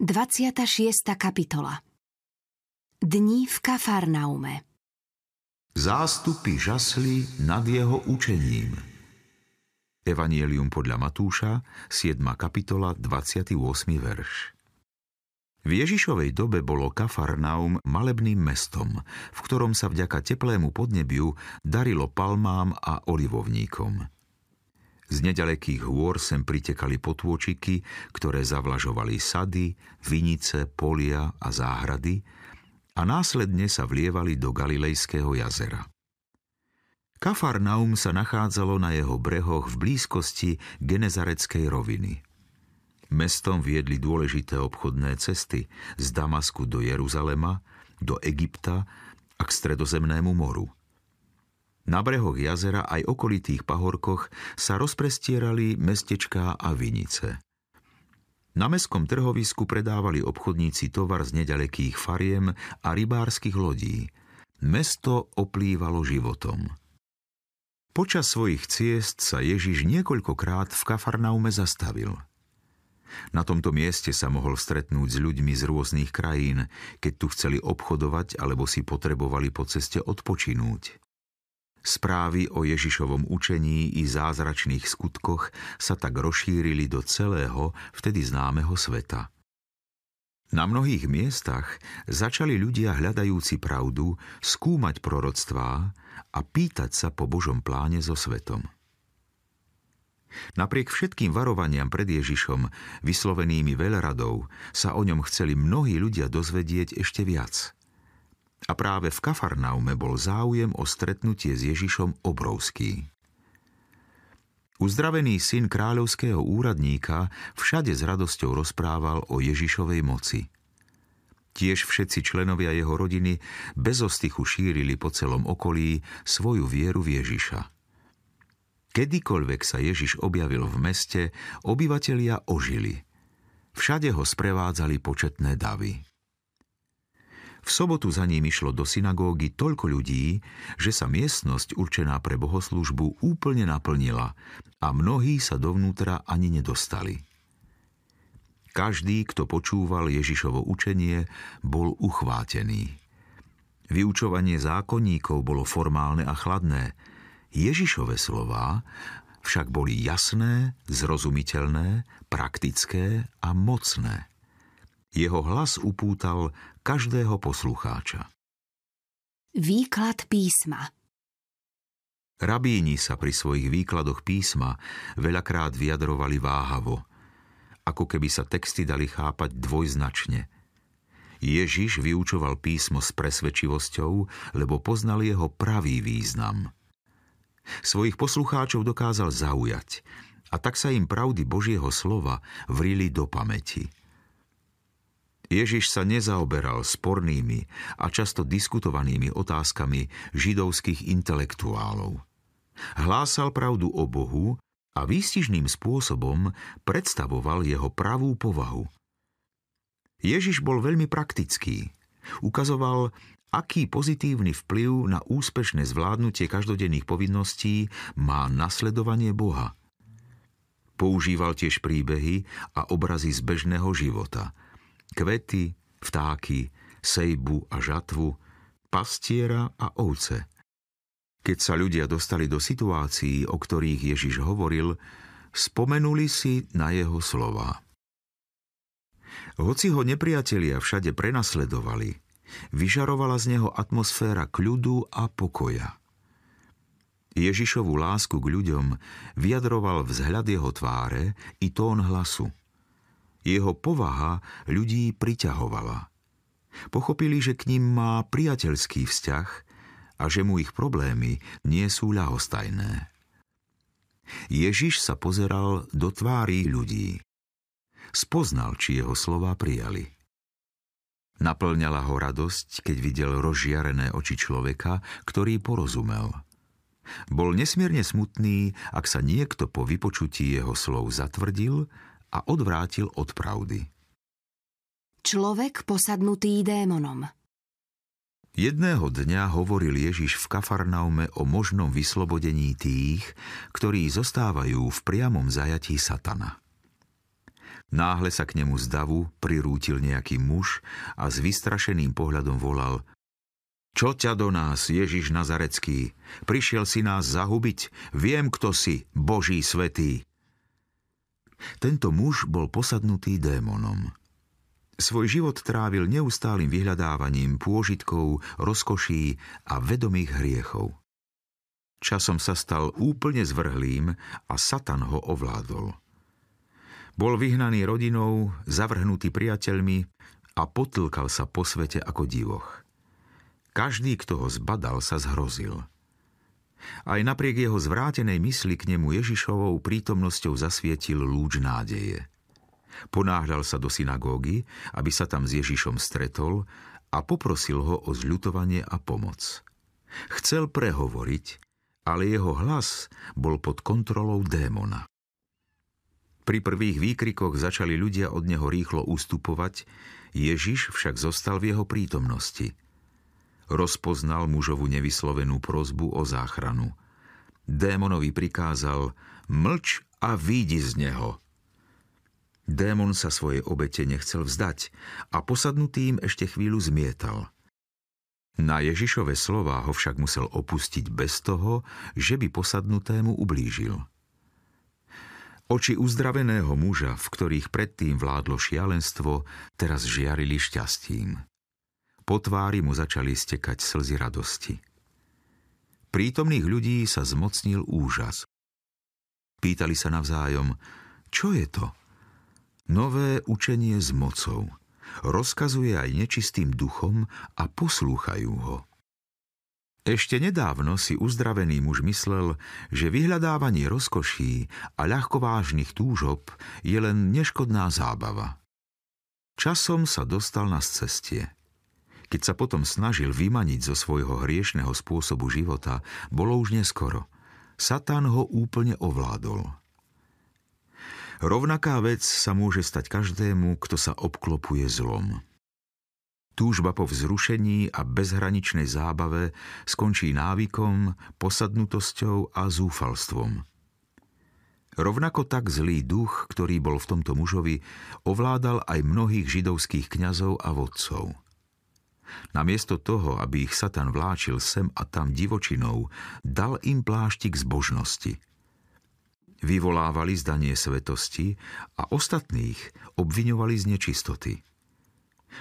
26. kapitola Dní v Kafarnaume Zástupy žasli nad jeho učením. Evangelium podľa Matúša, 7. kapitola, 28. verš. V Ježišovej dobe bolo Kafarnaum malebným mestom, v ktorom sa vďaka teplému podnebiu darilo palmám a olivovníkom. Z nedalekých hôr sem pritekali potôčiky, ktoré zavlažovali sady, vinice, polia a záhrady a následne sa vlievali do Galilejského jazera. Kafarnaum sa nachádzalo na jeho brehoch v blízkosti Genezareckej roviny. Mestom viedli dôležité obchodné cesty z Damasku do Jeruzalema, do Egypta a k Stredozemnému moru – na brehoch jazera aj okolitých pahorkoch sa rozprestierali mestečká a vinice. Na meskom trhovisku predávali obchodníci tovar z nedalekých fariem a rybárskych lodí. Mesto oplývalo životom. Počas svojich ciest sa Ježiš niekoľkokrát v Kafarnaume zastavil – na tomto mieste sa mohol stretnúť s ľuďmi z rôznych krajín, keď tu chceli obchodovať alebo si potrebovali po ceste odpočinúť. Správy o Ježišovom učení i zázračných skutkoch sa tak rozšírili do celého vtedy známeho sveta. Na mnohých miestach začali ľudia hľadajúci pravdu skúmať proroctvá a pýtať sa po Božom pláne so svetom. Napriek všetkým varovaniam pred Ježišom, vyslovenými veľradou, sa o ňom chceli mnohí ľudia dozvedieť ešte viac – a práve v Kafarnaume bol záujem o stretnutie s Ježišom obrovský. Uzdravený syn kráľovského úradníka všade s radosťou rozprával o Ježišovej moci. Tiež všetci členovia jeho rodiny bez ostichu šírili po celom okolí svoju vieru v Ježiša. Kedykoľvek sa Ježiš objavil v meste, obyvatelia ožili. Všade ho sprevádzali početné davy. V sobotu za ním išlo do synagógy toľko ľudí, že sa miestnosť určená pre bohoslužbu úplne naplnila a mnohí sa dovnútra ani nedostali. Každý, kto počúval Ježišovo učenie, bol uchvátený. Vyučovanie zákonníkov bolo formálne a chladné. Ježišove slova však boli jasné, zrozumiteľné, praktické a mocné. Jeho hlas upútal každého poslucháča. Výklad písma Rabíni sa pri svojich výkladoch písma veľakrát vyjadrovali váhavo, ako keby sa texty dali chápať dvojznačne. Ježiš vyučoval písmo s presvedčivosťou, lebo poznal jeho pravý význam. Svojich poslucháčov dokázal zaujať a tak sa im pravdy Božieho slova vrili do pamäti. Ježiš sa nezaoberal spornými a často diskutovanými otázkami židovských intelektuálov. Hlásal pravdu o Bohu a výstižným spôsobom predstavoval jeho pravú povahu. Ježiš bol veľmi praktický. Ukazoval, aký pozitívny vplyv na úspešné zvládnutie každodenných povinností má nasledovanie Boha. Používal tiež príbehy a obrazy z bežného života – kvety, vtáky, sejbu a žatvu, pastiera a ovce. Keď sa ľudia dostali do situácií, o ktorých Ježiš hovoril, spomenuli si na jeho slova. Hoci ho nepriatelia všade prenasledovali, vyžarovala z neho atmosféra kľudu a pokoja. Ježišovu lásku k ľuďom vyjadroval vzhľad jeho tváre i tón hlasu – jeho povaha ľudí priťahovala. Pochopili, že k ním má priateľský vzťah a že mu ich problémy nie sú ľahostajné. Ježiš sa pozeral do tvári ľudí. Spoznal, či jeho slova prijali. Naplňala ho radosť, keď videl rozžiarené oči človeka, ktorý porozumel – bol nesmierne smutný, ak sa niekto po vypočutí jeho slov zatvrdil a odvrátil od pravdy. Človek posadnutý démonom Jedného dňa hovoril Ježiš v Kafarnaume o možnom vyslobodení tých, ktorí zostávajú v priamom zajatí satana. Náhle sa k nemu z davu prirútil nejaký muž a s vystrašeným pohľadom volal Čo ťa do nás, Ježiš Nazarecký? Prišiel si nás zahubiť? Viem, kto si, Boží svetý. Tento muž bol posadnutý démonom. Svoj život trávil neustálým vyhľadávaním pôžitkov, rozkoší a vedomých hriechov. Časom sa stal úplne zvrhlým a Satan ho ovládol. Bol vyhnaný rodinou, zavrhnutý priateľmi a potlkal sa po svete ako divoch. Každý, kto ho zbadal, sa zhrozil – aj napriek jeho zvrátenej mysli k nemu Ježišovou prítomnosťou zasvietil lúč nádeje. Ponáhľal sa do synagógy, aby sa tam s Ježišom stretol a poprosil ho o zľutovanie a pomoc. Chcel prehovoriť, ale jeho hlas bol pod kontrolou démona. Pri prvých výkrikoch začali ľudia od neho rýchlo ústupovať, Ježiš však zostal v jeho prítomnosti – rozpoznal mužovu nevyslovenú prozbu o záchranu. Démonovi prikázal, mlč a výjdi z neho. Démon sa svoje obete nechcel vzdať a posadnutým ešte chvíľu zmietal. Na Ježišove slová ho však musel opustiť bez toho, že by posadnutému ublížil. Oči uzdraveného muža, v ktorých predtým vládlo šialenstvo, teraz žiarili šťastím. Po tvári mu začali stekať slzy radosti. Prítomných ľudí sa zmocnil úžas. Pýtali sa navzájom, čo je to? Nové učenie s mocou. Rozkazuje aj nečistým duchom a poslúchajú ho. Ešte nedávno si uzdravený muž myslel, že vyhľadávanie rozkoší a ľahkovážnych túžob je len neškodná zábava. Časom sa dostal na cestie. Keď sa potom snažil vymaniť zo svojho hriešného spôsobu života, bolo už neskoro. Satan ho úplne ovládol. Rovnaká vec sa môže stať každému, kto sa obklopuje zlom. Túžba po vzrušení a bezhraničnej zábave skončí návykom, posadnutosťou a zúfalstvom. Rovnako tak zlý duch, ktorý bol v tomto mužovi, ovládal aj mnohých židovských kňazov a vodcov – Namiesto toho, aby ich Satan vláčil sem a tam divočinou, dal im pláštik zbožnosti. Vyvolávali zdanie svetosti a ostatných obviňovali z nečistoty.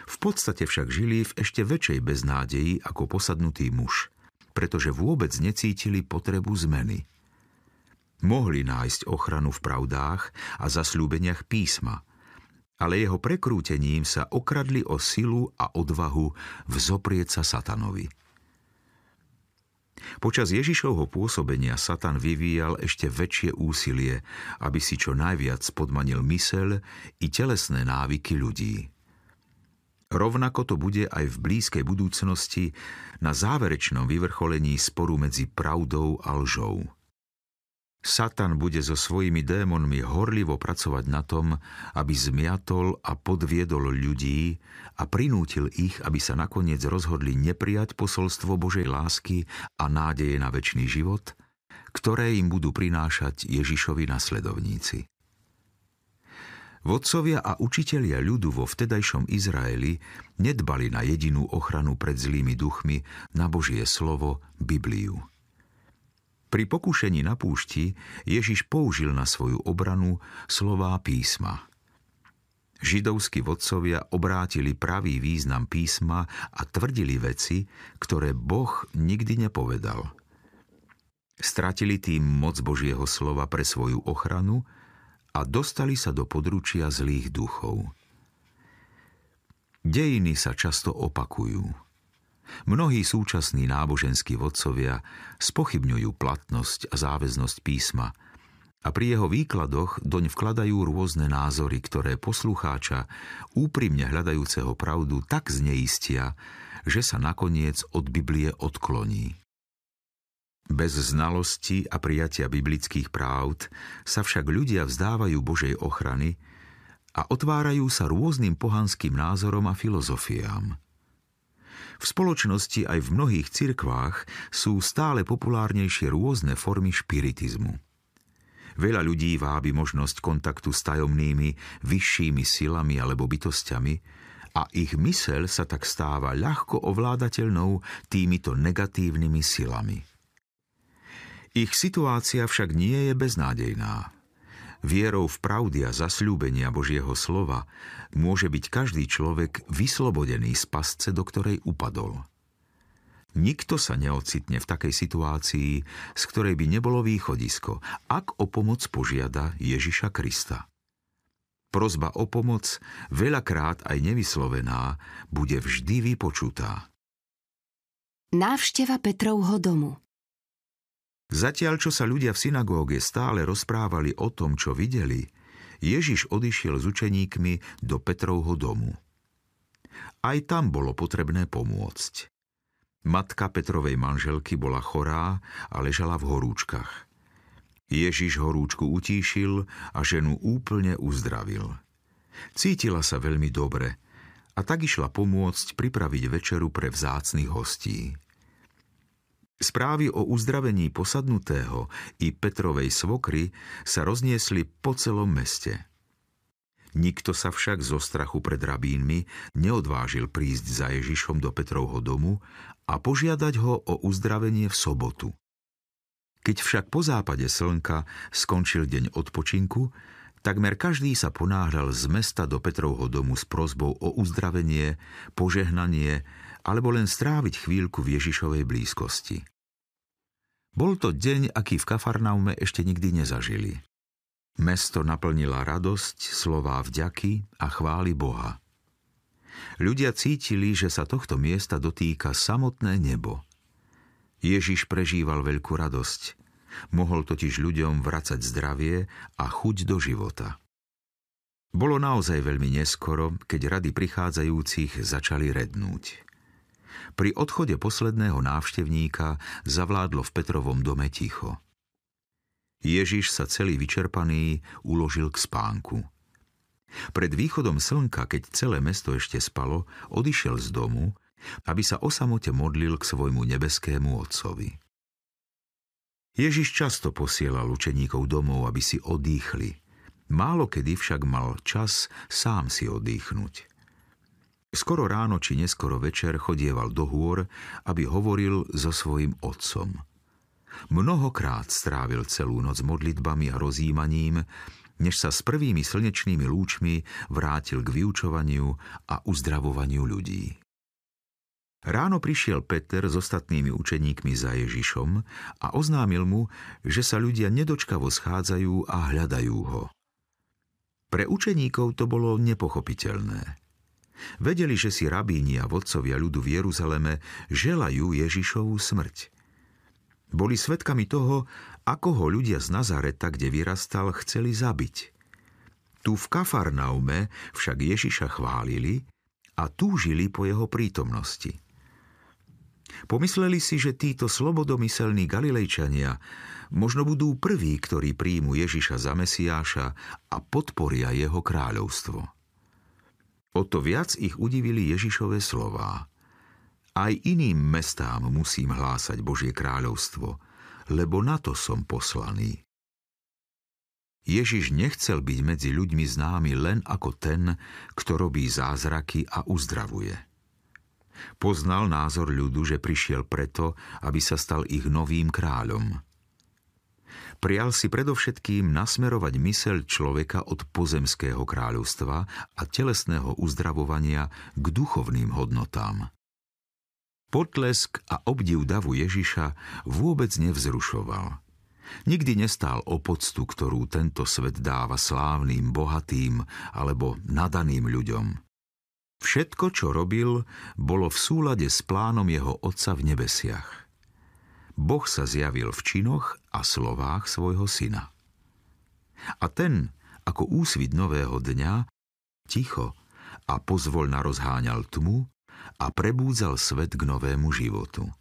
V podstate však žili v ešte väčšej beznádeji ako posadnutý muž, pretože vôbec necítili potrebu zmeny. Mohli nájsť ochranu v pravdách a zasľúbeniach písma – ale jeho prekrútením sa okradli o silu a odvahu vzoprieť sa satanovi. Počas Ježišovho pôsobenia Satan vyvíjal ešte väčšie úsilie, aby si čo najviac podmanil mysel i telesné návyky ľudí. Rovnako to bude aj v blízkej budúcnosti na záverečnom vyvrcholení sporu medzi pravdou a lžou – Satan bude so svojimi démonmi horlivo pracovať na tom, aby zmiatol a podviedol ľudí a prinútil ich, aby sa nakoniec rozhodli neprijať posolstvo Božej lásky a nádeje na väčší život, ktoré im budú prinášať Ježišovi nasledovníci. Vodcovia a učitelia ľudu vo vtedajšom Izraeli nedbali na jedinú ochranu pred zlými duchmi, na Božie slovo, Bibliu – pri pokušení na púšti Ježiš použil na svoju obranu slová písma. Židovskí vodcovia obrátili pravý význam písma a tvrdili veci, ktoré Boh nikdy nepovedal. Stratili tým moc Božieho slova pre svoju ochranu a dostali sa do područia zlých duchov. Dejiny sa často opakujú Mnohí súčasní náboženskí vodcovia spochybňujú platnosť a záväznosť písma a pri jeho výkladoch doň vkladajú rôzne názory, ktoré poslucháča, úprimne hľadajúceho pravdu, tak zneistia, že sa nakoniec od Biblie odkloní. Bez znalosti a prijatia biblických práv sa však ľudia vzdávajú Božej ochrany a otvárajú sa rôznym pohanským názorom a filozofiám – v spoločnosti aj v mnohých cirkvách sú stále populárnejšie rôzne formy špiritizmu. Veľa ľudí vábi možnosť kontaktu s tajomnými, vyššími silami alebo bytostiami a ich myseľ sa tak stáva ľahko ovládateľnou týmito negatívnymi silami. Ich situácia však nie je beznádejná. Vierou v pravdy a zasľúbenia Božieho slova môže byť každý človek vyslobodený z pasce, do ktorej upadol. Nikto sa neocitne v takej situácii, z ktorej by nebolo východisko, ak o pomoc požiada Ježiša Krista. Prozba o pomoc, veľakrát aj nevyslovená, bude vždy vypočutá. Návšteva Petrovho domu Zatiaľ, čo sa ľudia v synagóge stále rozprávali o tom, čo videli, Ježiš odišiel s učeníkmi do Petrovho domu. Aj tam bolo potrebné pomôcť. Matka Petrovej manželky bola chorá a ležala v horúčkach. Ježiš horúčku utíšil a ženu úplne uzdravil. Cítila sa veľmi dobre a tak išla pomôcť pripraviť večeru pre vzácnych hostí. Správy o uzdravení posadnutého i Petrovej svokry sa rozniesli po celom meste. Nikto sa však zo strachu pred rabínmi neodvážil prísť za Ježišom do Petrovho domu a požiadať ho o uzdravenie v sobotu. Keď však po západe slnka skončil deň odpočinku, Takmer každý sa ponáhľal z mesta do Petrovho domu s prozbou o uzdravenie, požehnanie alebo len stráviť chvíľku v Ježišovej blízkosti. Bol to deň, aký v Kafarnaume ešte nikdy nezažili. Mesto naplnila radosť, slová vďaky a chváli Boha. Ľudia cítili, že sa tohto miesta dotýka samotné nebo. Ježiš prežíval veľkú radosť – Mohol totiž ľuďom vracať zdravie a chuť do života. Bolo naozaj veľmi neskoro, keď rady prichádzajúcich začali rednúť. Pri odchode posledného návštevníka zavládlo v Petrovom dome ticho. Ježiš sa celý vyčerpaný uložil k spánku. Pred východom slnka, keď celé mesto ešte spalo, odišiel z domu, aby sa o samote modlil k svojmu nebeskému otcovi. Ježiš často posielal učeníkov domov, aby si odýchli. Málo kedy však mal čas sám si odýchnuť. Skoro ráno či neskoro večer chodieval do hôr, aby hovoril so svojim otcom – Mnohokrát strávil celú noc modlitbami a rozjímaním, než sa s prvými slnečnými lúčmi vrátil k vyučovaniu a uzdravovaniu ľudí. Ráno prišiel Peter s ostatnými učeníkmi za Ježišom a oznámil mu, že sa ľudia nedočkavo schádzajú a hľadajú ho. Pre učeníkov to bolo nepochopiteľné. Vedeli, že si rabíni a vodcovia ľudu v Jeruzaleme želajú Ježišovu smrť. Boli svetkami toho, ako ho ľudia z Nazareta, kde vyrastal, chceli zabiť. Tu v Kafarnaume však Ježiša chválili a túžili po jeho prítomnosti. Pomysleli si, že títo slobodomyselní Galilejčania možno budú prví, ktorí príjmu Ježiša za Mesiáša a podporia jeho kráľovstvo. O to viac ich udivili Ježišove slová. Aj iným mestám musím hlásať Božie kráľovstvo, lebo na to som poslaný. Ježiš nechcel byť medzi ľuďmi známy len ako ten, kto robí zázraky a uzdravuje – Poznal názor ľudu, že prišiel preto, aby sa stal ich novým kráľom. Prial si predovšetkým nasmerovať myseľ človeka od pozemského kráľovstva a telesného uzdravovania k duchovným hodnotám. Potlesk a obdiv davu Ježiša vôbec nevzrušoval – nikdy nestál o poctu, ktorú tento svet dáva slávnym, bohatým alebo nadaným ľuďom. Všetko, čo robil, bolo v súlade s plánom jeho Otca v nebesiach. Boh sa zjavil v činoch a slovách svojho syna. A ten, ako úsvit nového dňa, ticho a pozvolna rozháňal tmu a prebúdzal svet k novému životu.